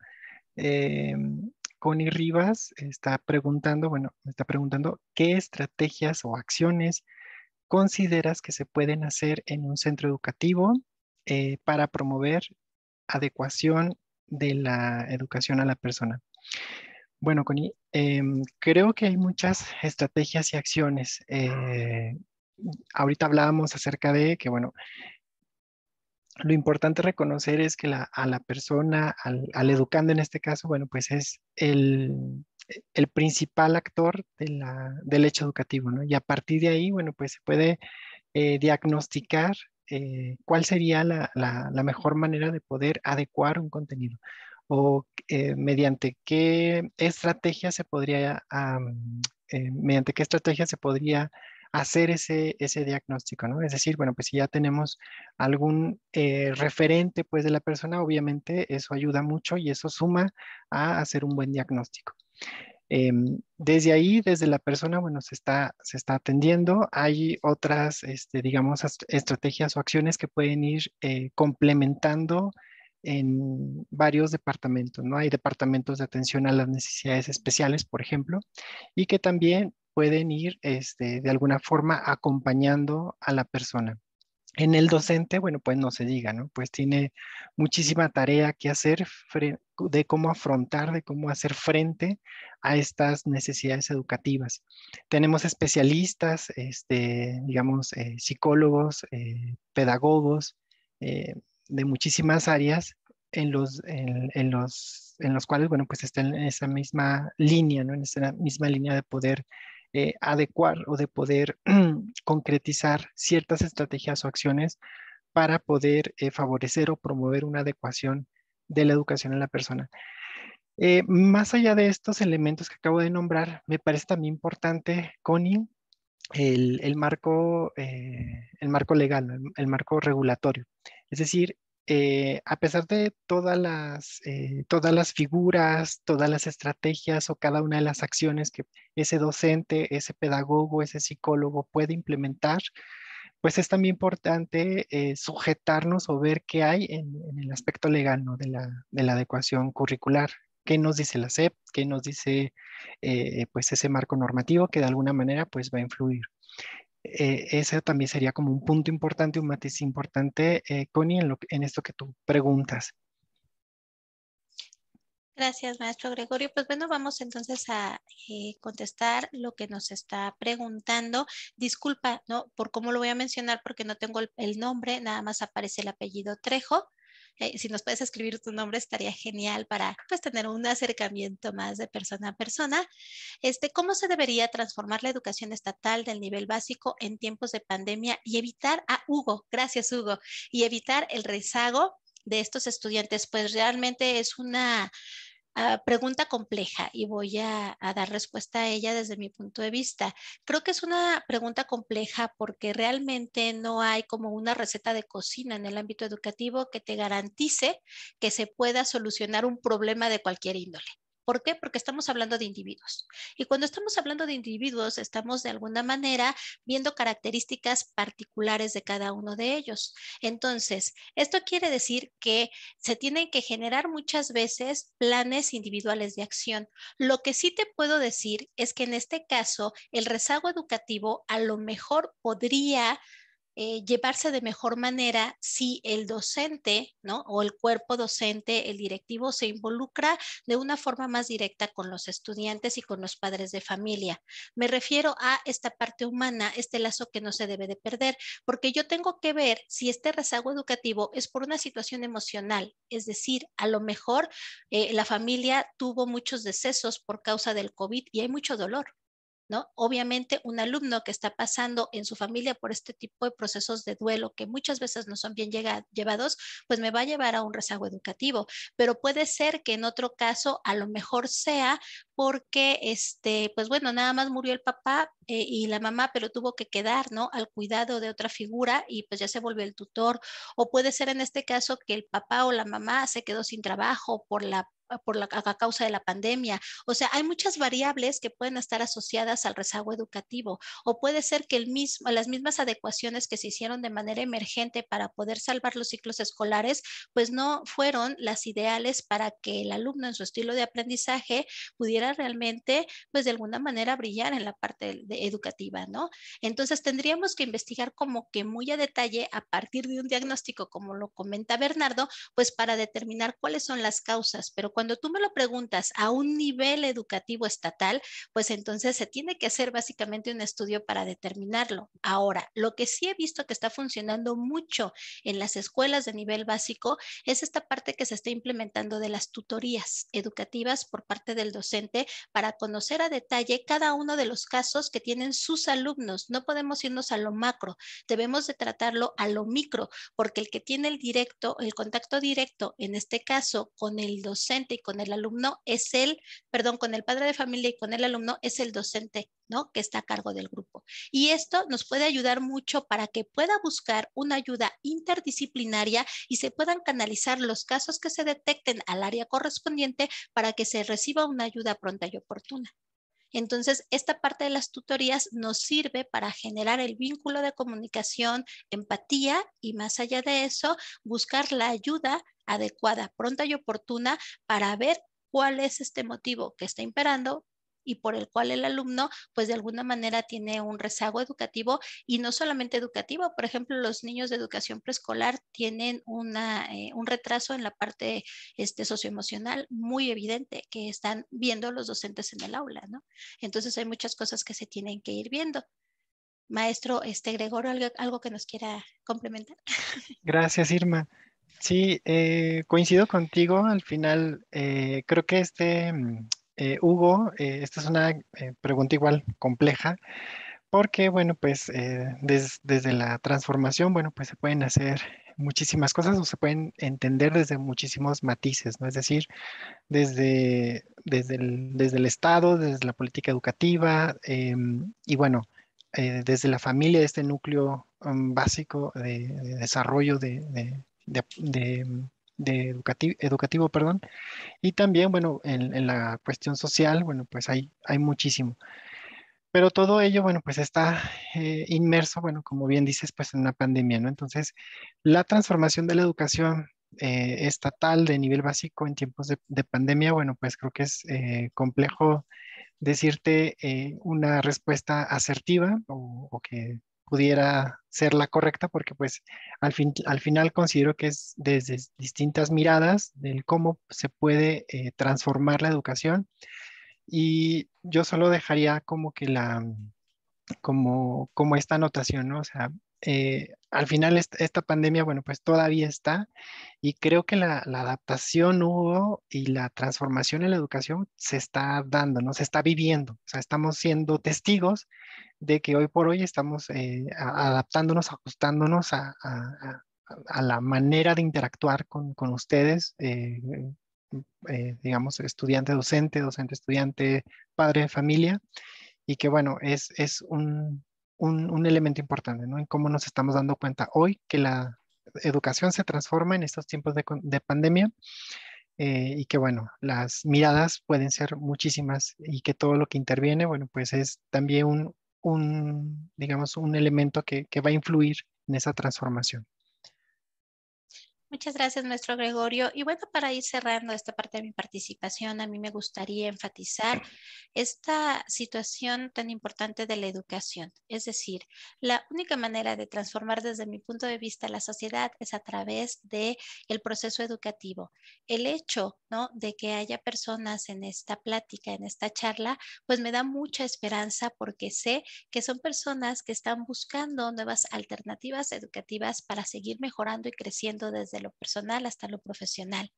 Em, Connie Rivas está preguntando, bueno, me está preguntando qué estrategias o acciones consideras que se pueden hacer en un centro educativo eh, para promover adecuación de la educación a la persona. Bueno, Connie, em, creo que hay muchas estrategias y acciones. Eh, ahorita hablábamos acerca de que, bueno, lo importante reconocer es que a la persona, al, educando en este caso, bueno, pues es el, principal actor del hecho educativo, ¿no? Y a partir de ahí, bueno, pues se puede eh, diagnosticar eh, cuál sería la, mejor manera de poder adecuar un contenido o eh, mediante qué estrategia se podría, ah, mm, eh, mediante qué estrategia se podría hacer ese, ese diagnóstico, Es decir, bueno, pues si ya tenemos algún referente pues de la persona, obviamente eso ayuda mucho y eso suma a hacer un buen diagnóstico. Em, desde ahí, desde la persona, bueno, se está, se está atendiendo. Hay otras, este, digamos, estrategias o acciones que pueden ir eh, complementando en varios departamentos, ¿no? Hay departamentos de atención a las necesidades especiales, por ejemplo, y que también pueden ir este, de alguna forma acompañando a la persona. En el docente, bueno, pues no se diga, ¿no? Pues tiene muchísima tarea que hacer de cómo afrontar, de cómo hacer frente a estas necesidades educativas. Tenemos especialistas, este, digamos, eh, psicólogos, eh, pedagogos eh, de muchísimas áreas en los, los, en los cuales, bueno, pues están en esa misma línea, ¿no? En esa misma línea de poder adecuar o de poder <clears throat> concretizar ciertas estrategias o acciones para poder eh, favorecer o promover una adecuación de la educación en la persona. Eh, más allá de estos elementos que acabo de nombrar, me parece también importante, Connie, el, eh, marco, legal, el marco regulatorio. Es decir, eh, a pesar de todas las, eh, todas las figuras, todas las estrategias o cada una de las acciones que ese docente, ese pedagogo, ese psicólogo puede implementar, pues es también importante eh, sujetarnos o ver qué hay en, el aspecto legal de, la, adecuación curricular. ¿Qué nos dice la SEP? ¿Qué nos dice pues ese marco normativo que de alguna manera pues va a influir? Eh, ese también sería como un punto importante, un matiz importante, eh, Connie, en, esto que tú preguntas. Gracias, maestro Gregorio. Pues bueno, vamos entonces a eh, contestar lo que nos está preguntando. Disculpa, ¿no? Por cómo lo voy a mencionar porque no tengo el nombre, nada más aparece el apellido Trejo. Eh, si nos puedes escribir tu nombre estaría genial para pues tener un acercamiento más de persona a persona. Este, ¿Cómo se debería transformar la educación estatal del nivel básico en tiempos de pandemia y evitar a Hugo, gracias Hugo, y evitar el rezago de estos estudiantes? Pues realmente es una Ah, pregunta compleja y voy a, dar respuesta a ella desde mi punto de vista. Creo que es una pregunta compleja porque realmente no hay como una receta de cocina en el ámbito educativo que te garantice que se pueda solucionar un problema de cualquier índole. ¿Por qué? Porque estamos hablando de individuos. Y cuando estamos hablando de individuos, estamos de alguna manera viendo características particulares de cada uno de ellos. Entonces, esto quiere decir que se tienen que generar muchas veces planes individuales de acción. Lo que sí te puedo decir es que en este caso, el rezago educativo a lo mejor podría eh, llevarse de mejor manera si el docente, ¿no? O el cuerpo docente, el directivo, se involucra de una forma más directa con los estudiantes y con los padres de familia. Me refiero a esta parte humana, este lazo que no se debe de perder, porque yo tengo que ver si este rezago educativo es por una situación emocional, es decir, a lo mejor eh, la familia tuvo muchos decesos por causa del COVID y hay mucho dolor. ¿no? Obviamente un alumno que está pasando en su familia por este tipo de procesos de duelo que muchas veces no son bien llevados, pues me va a llevar a un rezago educativo, pero puede ser que en otro caso a lo mejor sea porque, este, pues bueno, nada más murió el papá eh, y la mamá, pero tuvo que quedar, ¿no? Al cuidado de otra figura y pues ya se volvió el tutor. O puede ser en este caso que el papá o la mamá se quedó sin trabajo por la Ah, por la, a causa de la pandemia. O sea, hay muchas variables que pueden estar asociadas al rezago educativo o puede ser que el mismo, las mismas adecuaciones que se hicieron de manera emergente para poder salvar los ciclos escolares, pues no fueron las ideales para que el alumno en su estilo de aprendizaje pudiera realmente, pues de alguna manera, brillar en la parte educativa, ¿no? Entonces tendríamos que investigar como que muy a detalle a partir de un diagnóstico, como lo comenta Bernardo, pues para determinar cuáles son las causas, pero cuando tú me lo preguntas a un nivel educativo estatal, pues entonces se tiene que hacer básicamente un estudio para determinarlo. Ahora, lo que sí he visto que está funcionando mucho en las escuelas de nivel básico es esta parte que se está implementando de las tutorías educativas por parte del docente para conocer a detalle cada uno de los casos que tienen sus alumnos. No podemos irnos a lo macro, debemos de tratarlo a lo micro, porque el que tiene el directo, el contacto directo, en este caso con el docente, y con el alumno es el, perdón, con el padre de familia y con el alumno es el docente, ¿no? Que está a cargo del grupo. Y esto nos puede ayudar mucho para que pueda buscar una ayuda interdisciplinaria y se puedan canalizar los casos que se detecten al área correspondiente para que se reciba una ayuda pronta y oportuna. Entonces, esta parte de las tutorías nos sirve para generar el vínculo de comunicación, empatía y más allá de eso, buscar la ayuda adecuada, pronta y oportuna para ver cuál es este motivo que está imperando y por el cual el alumno, pues de alguna manera tiene un rezago educativo y no solamente educativo, por ejemplo, los niños de educación preescolar tienen eh, un retraso en la parte este, socioemocional muy evidente que están viendo los docentes en el aula, ¿no? Entonces hay muchas cosas que se tienen que ir viendo. Maestro este, Gregorio, ¿algo, que nos quiera complementar? <laughs> Gracias, Irma. Sí, eh, coincido contigo. Al final, eh, creo que este mm, eh, Hugo, eh, esta es una eh, pregunta igual compleja, porque, bueno, pues desde la transformación, bueno, pues se pueden hacer muchísimas cosas o se pueden entender desde muchísimos matices, ¿no? Es decir, desde, desde, el, Estado, desde la política educativa y, bueno, desde la familia, este núcleo mm, básico de, desarrollo de, de de educativo, educativo perdón. Y también, bueno, en, la cuestión social, bueno, pues hay, hay muchísimo. Pero todo ello, bueno, pues está eh, inmerso, bueno, como bien dices, pues en una pandemia, ¿no? Entonces, la transformación de la educación eh, estatal de nivel básico en tiempos de, pandemia, bueno, pues creo que es eh, complejo decirte una respuesta asertiva o, o, que pudiera ser la correcta, porque pues al, fin, al final considero que es desde distintas miradas del cómo se puede eh, transformar la educación. Y yo solo dejaría como que la, como, como esta anotación, ¿no? O sea, eh, al final esta pandemia, bueno, pues todavía está y creo que la, adaptación hubo y la transformación en la educación se está dando, ¿no? Se está viviendo, o sea, estamos siendo testigos de que hoy por hoy estamos eh, adaptándonos, ajustándonos a, la manera de interactuar con, ustedes, eh, digamos, estudiante, docente, docente, estudiante, padre de familia y que bueno, es, es un, un, un, elemento importante, ¿no? En cómo nos estamos dando cuenta hoy que la educación se transforma en estos tiempos de, pandemia eh, y que, bueno, las miradas pueden ser muchísimas y que todo lo que interviene, bueno, pues es también un, digamos, un elemento que va a influir en esa transformación. Muchas gracias, nuestro Gregorio. Y bueno, para ir cerrando esta parte de mi participación, a mí me gustaría enfatizar esta situación tan importante de la educación. Es decir, la única manera de transformar desde mi punto de vista la sociedad es a través de el proceso educativo. El hecho, ¿no? de que haya personas en esta plática, en esta charla, pues me da mucha esperanza porque sé que son personas que están buscando nuevas alternativas educativas para seguir mejorando y creciendo desde lo personal hasta lo profesional.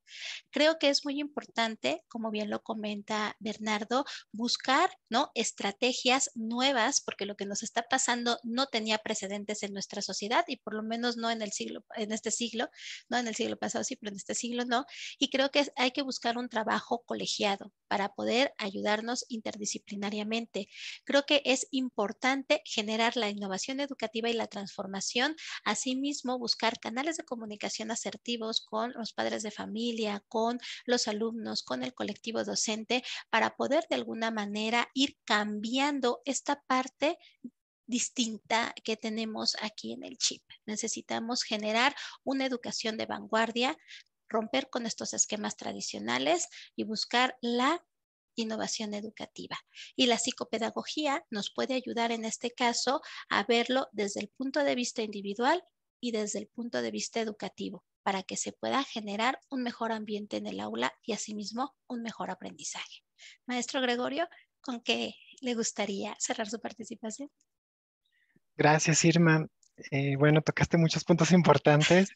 Creo que es muy importante, como bien lo comenta Bernardo, buscar ¿no? estrategias nuevas, porque lo que nos está pasando no tenía precedentes en nuestra sociedad y por lo menos no en el siglo, en este siglo, no en el siglo pasado sí, pero en este siglo no. Y creo que hay que buscar un trabajo colegiado para poder ayudarnos interdisciplinariamente. Creo que es importante generar la innovación educativa y la transformación, asimismo buscar canales de comunicación con los padres de familia, con los alumnos, con el colectivo docente, para poder de alguna manera ir cambiando esta parte distinta que tenemos aquí en el chip. Necesitamos generar una educación de vanguardia, romper con estos esquemas tradicionales y buscar la innovación educativa. Y la psicopedagogía nos puede ayudar en este caso a verlo desde el punto de vista individual y desde el punto de vista educativo para que se pueda generar un mejor ambiente en el aula y asimismo un mejor aprendizaje. Maestro Gregorio, ¿con qué le gustaría cerrar su participación? Gracias, Irma. Eh, bueno, tocaste muchos puntos importantes.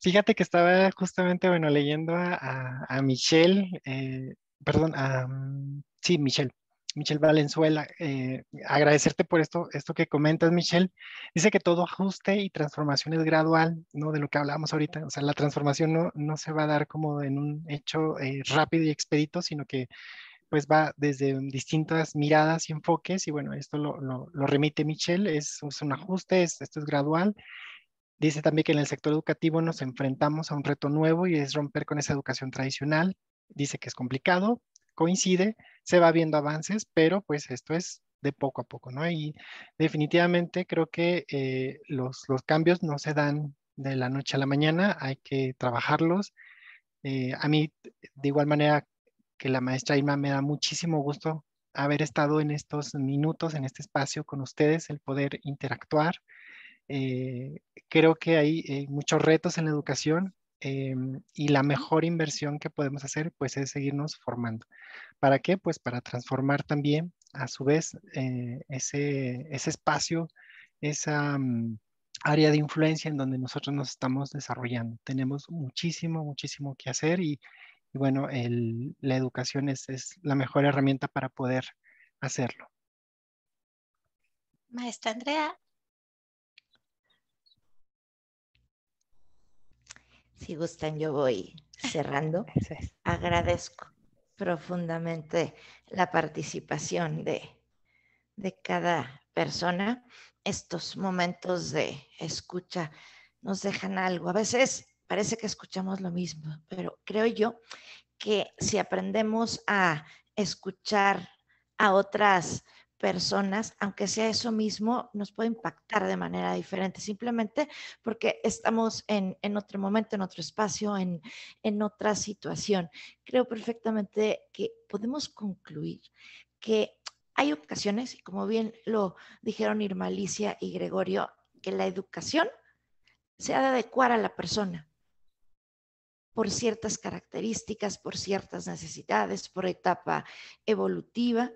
Fíjate que estaba justamente, bueno, leyendo a, Michelle, eh, perdón, a, mm, sí, Michelle, Michelle Valenzuela. Eh, agradecerte por esto, esto que comentas, Michelle. Dice que todo ajuste y transformación es gradual, ¿no? De lo que hablábamos ahorita. O sea, la transformación no, no se va a dar como en un hecho eh, rápido y expedito, sino que pues va desde distintas miradas y enfoques. Y bueno, esto lo, lo, remite Michelle. Es, un ajuste, esto es gradual. Dice también que en el sector educativo nos enfrentamos a un reto nuevo y es romper con esa educación tradicional. Dice que es complicado, coincide, se va viendo avances, pero pues esto es de poco a poco, ¿no? Y definitivamente creo que eh, los, cambios no se dan de la noche a la mañana, hay que trabajarlos. Eh, a mí, de igual manera que la maestra Irma, me da muchísimo gusto haber estado en estos minutos, en este espacio con ustedes, el poder interactuar. Eh, creo que hay muchos retos en la educación, Em, y la mejor inversión que podemos hacer pues es seguirnos formando. ¿Para qué? Pues para transformar también a su vez eh, ese, espacio, esa mm, área de influencia en donde nosotros nos estamos desarrollando. Tenemos muchísimo, muchísimo que hacer y, bueno, la educación es, es la mejor herramienta para poder hacerlo. Maestra Andrea, Si gustan, yo voy cerrando. <laughs> Agradezco profundamente la participación de, de cada persona. Estos momentos de escucha nos dejan algo. A veces parece que escuchamos lo mismo, pero creo yo que si aprendemos a escuchar a otras personas, aunque sea eso mismo, nos puede impactar de manera diferente, simplemente porque estamos en, otro momento, en otro espacio, en, otra situación. Creo perfectamente que podemos concluir que hay ocasiones, y como bien lo dijeron Irma Alicia y Gregorio, que la educación se ha de adecuar a la persona por ciertas características, por ciertas necesidades, por etapa evolutiva,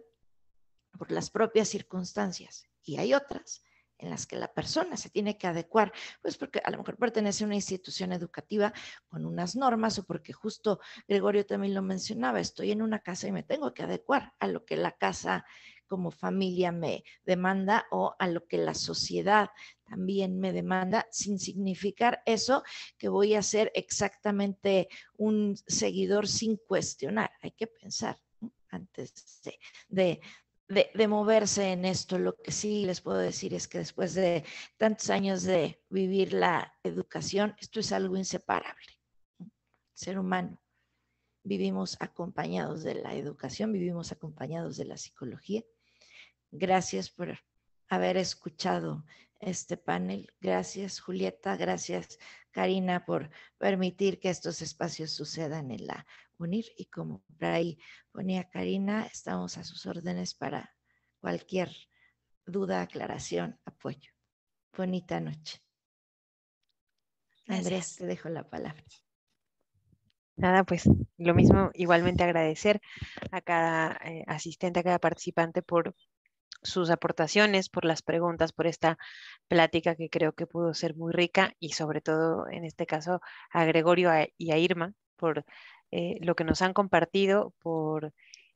por las propias circunstancias y hay otras en las que la persona se tiene que adecuar, pues porque a lo mejor pertenece a una institución educativa con unas normas o porque justo Gregorio también lo mencionaba, estoy en una casa y me tengo que adecuar a lo que la casa como familia me demanda o a lo que la sociedad también me demanda, sin significar eso que voy a ser exactamente un seguidor sin cuestionar, hay que pensar antes de, de, de, moverse en esto. Lo que sí les puedo decir es que después de tantos años de vivir la educación, esto es algo inseparable. ser humano, vivimos acompañados de la educación, vivimos acompañados de la psicología. Gracias por haber escuchado este panel. Gracias, Julieta. Gracias, Karina, por permitir que estos espacios sucedan en la UNIR. Y como por ahí ponía Karina, estamos a sus órdenes para cualquier duda, aclaración, apoyo. Bonita noche. Andrés, te dejo la palabra. Nada, pues lo mismo, igualmente agradecer a cada eh, asistente, a cada participante por sus aportaciones, por las preguntas, por esta plática que creo que pudo ser muy rica y sobre todo en este caso a Gregorio y a Irma por eh, lo que nos han compartido, por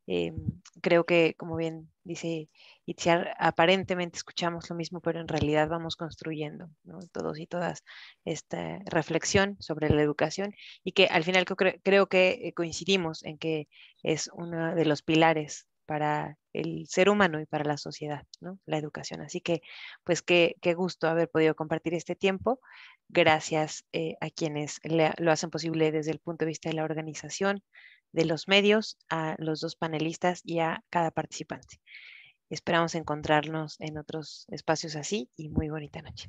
eh, creo que como bien dice Itziar, aparentemente escuchamos lo mismo, pero en realidad vamos construyendo todos y todas esta reflexión sobre la educación y que al final creo, creo que eh, coincidimos en que es uno de los pilares para el ser humano y para la sociedad, ¿no? La educación. Así que, pues qué, qué gusto haber podido compartir este tiempo. Gracias eh, a quienes lo hacen posible desde el punto de vista de la organización, de los medios, a los dos panelistas y a cada participante. Esperamos encontrarnos en otros espacios así y muy bonita noche.